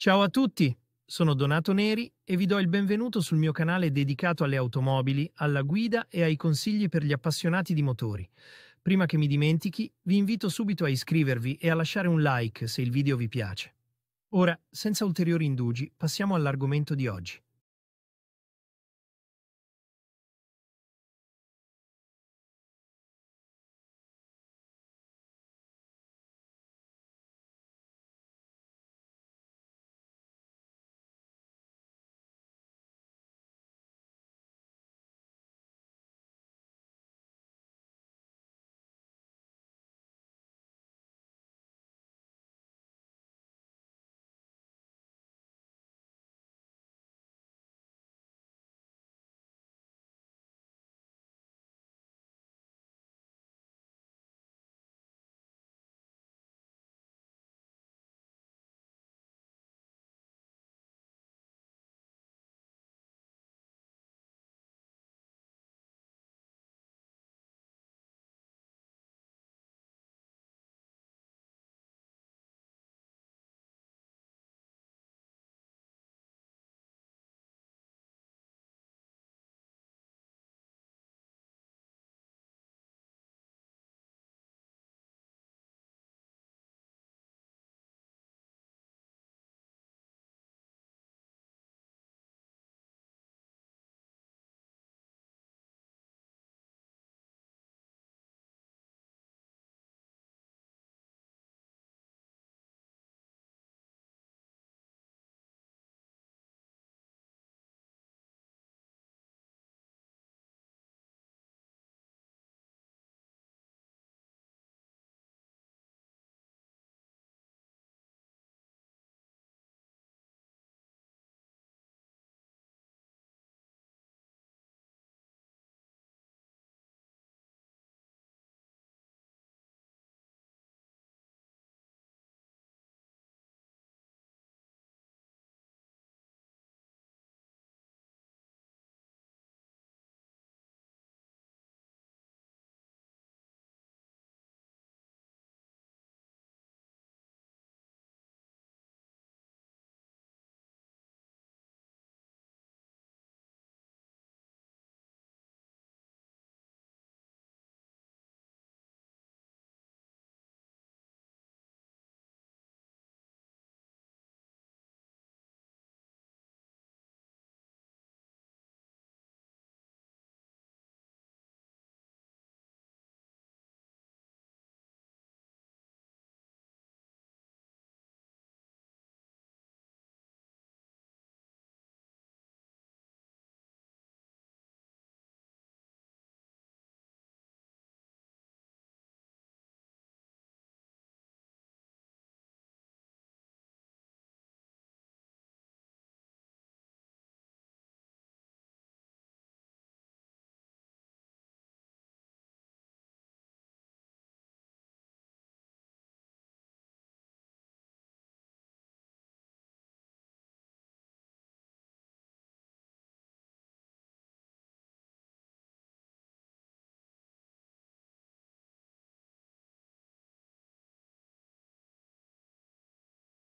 Ciao a tutti, sono Donato Neri e vi do il benvenuto sul mio canale dedicato alle automobili, alla guida e ai consigli per gli appassionati di motori. Prima che mi dimentichi, vi invito subito a iscrivervi e a lasciare un like se il video vi piace. Ora, senza ulteriori indugi, passiamo all'argomento di oggi.